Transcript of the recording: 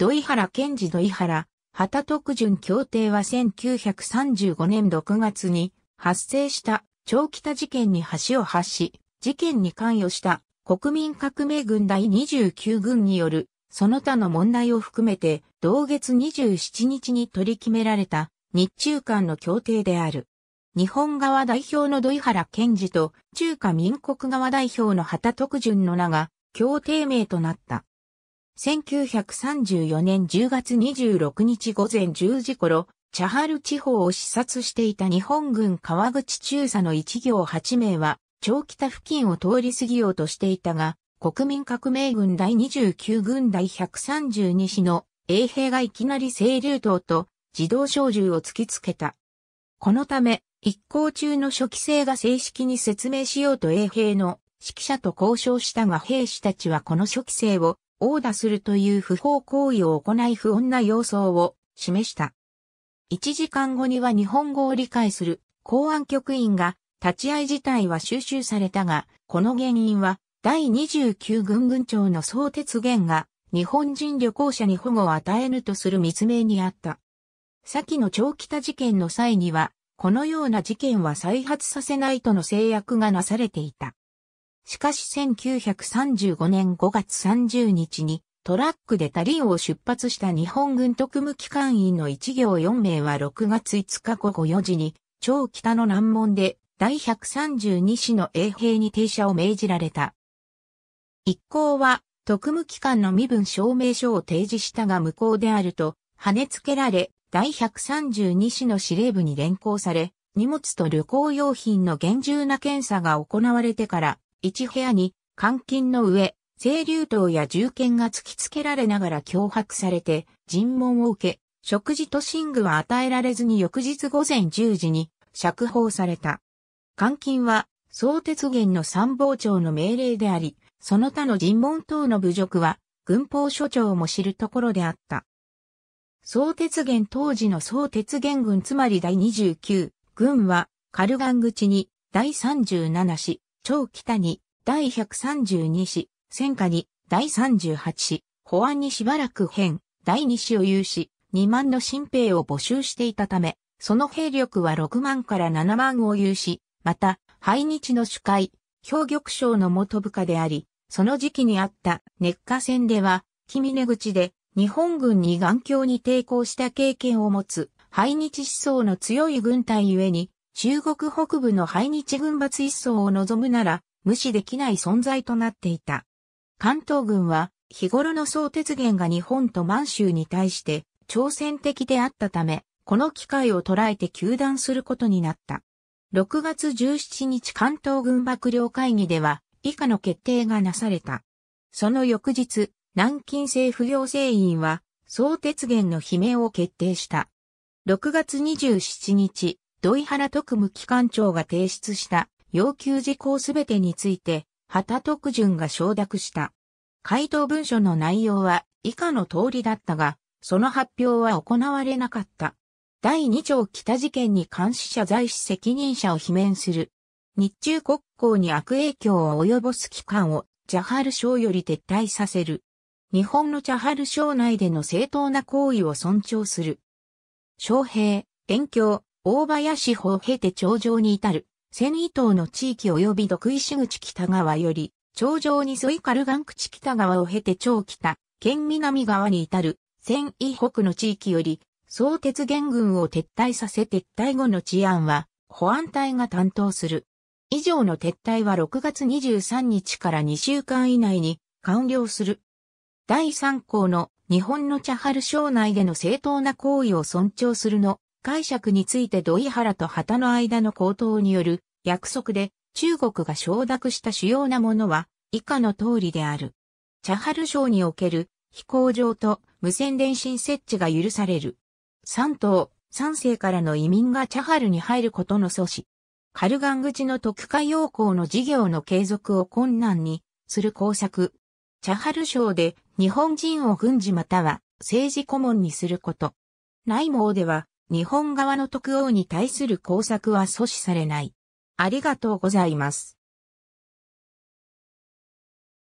土井原賢治土井原、旗徳巡協定は1935年6月に発生した長北事件に橋を発し、事件に関与した国民革命軍第29軍によるその他の問題を含めて同月27日に取り決められた日中間の協定である。日本側代表の土井原賢治と中華民国側代表の旗徳巡の名が協定名となった。1934年10月26日午前10時頃、チャハル地方を視察していた日本軍川口中佐の一行8名は、長北付近を通り過ぎようとしていたが、国民革命軍第29軍第132師の衛兵がいきなり清流島と自動小銃を突きつけた。このため、一行中の初期生が正式に説明しようと衛兵の指揮者と交渉したが兵士たちはこの初期生を殴打するという不法行為を行い不穏な様相を示した。1時間後には日本語を理解する公安局員が立ち会い自体は収集されたが、この原因は第29軍軍長の総鉄言が日本人旅行者に保護を与えぬとする密命にあった。先の長北事件の際には、このような事件は再発させないとの制約がなされていた。しかし1935年5月30日にトラックでタリーを出発した日本軍特務機関員の1行4名は6月5日午後4時に超北の難問で第132師の衛兵に停車を命じられた。一行は特務機関の身分証明書を提示したが無効であると跳ねつけられ第132師の司令部に連行され荷物と旅行用品の厳重な検査が行われてから1部屋に監禁の上、清流刀や銃剣が突きつけられながら脅迫されて尋問を受け、食事と寝具は与えられずに翌日午前10時に釈放された。監禁は、総鉄元の参謀長の命令であり、その他の尋問等の侮辱は、軍法所長も知るところであった。総鉄元当時の総鉄元軍つまり第29軍は、カルガン口に第37市超北に第132子、戦下に第38子、保安にしばらく変、第2子を有し、2万の新兵を募集していたため、その兵力は6万から7万を有し、また、廃日の主会、兵玉将の元部下であり、その時期にあった熱火戦では、君根口で日本軍に頑強に抵抗した経験を持つ、廃日思想の強い軍隊ゆえに、中国北部の排日軍閥一層を望むなら無視できない存在となっていた。関東軍は日頃の総鉄源が日本と満州に対して挑戦的であったため、この機会を捉えて休断することになった。6月17日関東軍幕僚会議では以下の決定がなされた。その翌日、南京政府行政院は、総鉄源の悲鳴を決定した。6月27日、土井原特務機関長が提出した要求事項すべてについて、畑徳順が承諾した。回答文書の内容は以下の通りだったが、その発表は行われなかった。第2条北事件に監視者在資責任者を罷免する。日中国交に悪影響を及ぼす機関をチャハル省より撤退させる。日本のチャハル省内での正当な行為を尊重する。将兵、遠教、大林法を経て頂上に至る、千伊島の地域及び独石口北側より、頂上に沿いカルガン口北側を経て超北、県南側に至る、千伊北の地域より、総鉄元軍を撤退させ撤退後の治安は、保安隊が担当する。以上の撤退は6月23日から2週間以内に完了する。第3項の日本の茶春省内での正当な行為を尊重するの解釈について土井原と旗の間の口頭による約束で中国が承諾した主要なものは以下の通りである。チャハル省における飛行場と無線電信設置が許される。三島、三世からの移民がチャハルに入ることの阻止。カルガン口の特化要項の事業の継続を困難にする工作。チャハル省で日本人を軍事または政治顧問にすること。内蒙では日本側の特王に対する工作は阻止されない。ありがとうございます。